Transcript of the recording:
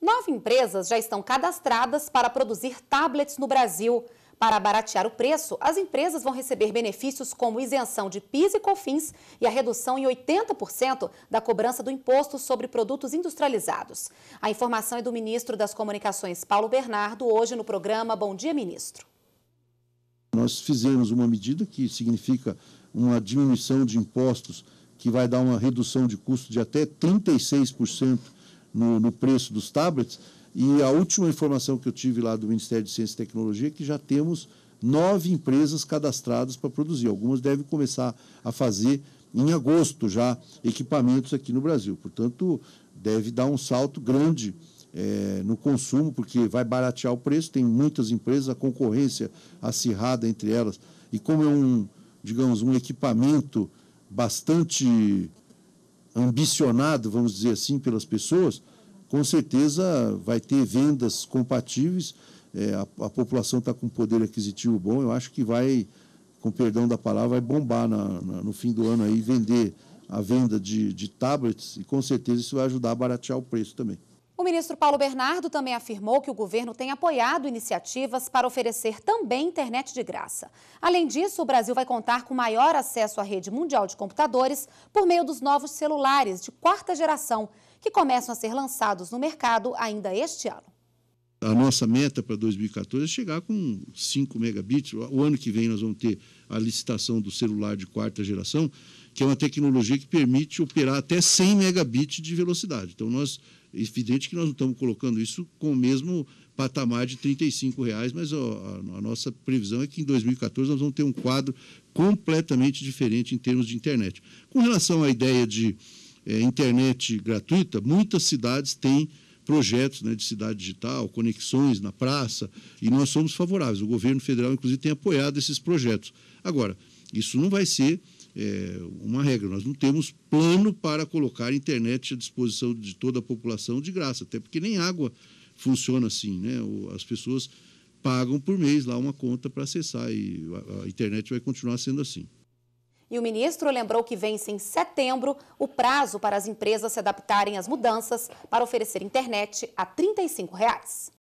Nove empresas já estão cadastradas para produzir tablets no Brasil. Para baratear o preço, as empresas vão receber benefícios como isenção de PIS e COFINS e a redução em 80% da cobrança do imposto sobre produtos industrializados. A informação é do ministro das Comunicações, Paulo Bernardo, hoje no programa Bom Dia Ministro. Nós fizemos uma medida que significa uma diminuição de impostos que vai dar uma redução de custo de até 36% no, no preço dos tablets. E a última informação que eu tive lá do Ministério de Ciência e Tecnologia é que já temos nove empresas cadastradas para produzir. Algumas devem começar a fazer em agosto já equipamentos aqui no Brasil. Portanto, deve dar um salto grande é, no consumo, porque vai baratear o preço. Tem muitas empresas, a concorrência acirrada entre elas. E como é um, digamos, um equipamento bastante ambicionado, vamos dizer assim, pelas pessoas, com certeza vai ter vendas compatíveis. É, a, a, população está com poder aquisitivo bom. Eu acho que vai, com perdão da palavra, vai bombar na, na, no fim do ano aí vender a venda de, de tablets e com certeza isso vai ajudar a baratear o preço também. O ministro Paulo Bernardo também afirmou que o governo tem apoiado iniciativas para oferecer também internet de graça. Além disso, o Brasil vai contar com maior acesso à rede mundial de computadores por meio dos novos celulares de quarta geração, que começam a ser lançados no mercado ainda este ano. A nossa meta para 2014 é chegar com 5 megabits. O ano que vem nós vamos ter a licitação do celular de quarta geração, que é uma tecnologia que permite operar até 100 megabits de velocidade. Então, nós é evidente que nós não estamos colocando isso com o mesmo patamar de R$ 35,00, mas a, a nossa previsão é que em 2014 nós vamos ter um quadro completamente diferente em termos de internet. Com relação à ideia de é, internet gratuita, muitas cidades têm projetos né, de cidade digital, conexões na praça, e nós somos favoráveis. O governo federal, inclusive, tem apoiado esses projetos. Agora, isso não vai ser é, uma regra. Nós não temos plano para colocar a internet à disposição de toda a população de graça, até porque nem água funciona assim. Né? As pessoas pagam por mês lá uma conta para acessar e a internet vai continuar sendo assim. E o ministro lembrou que vence em setembro o prazo para as empresas se adaptarem às mudanças para oferecer internet a R$ 35. Reais.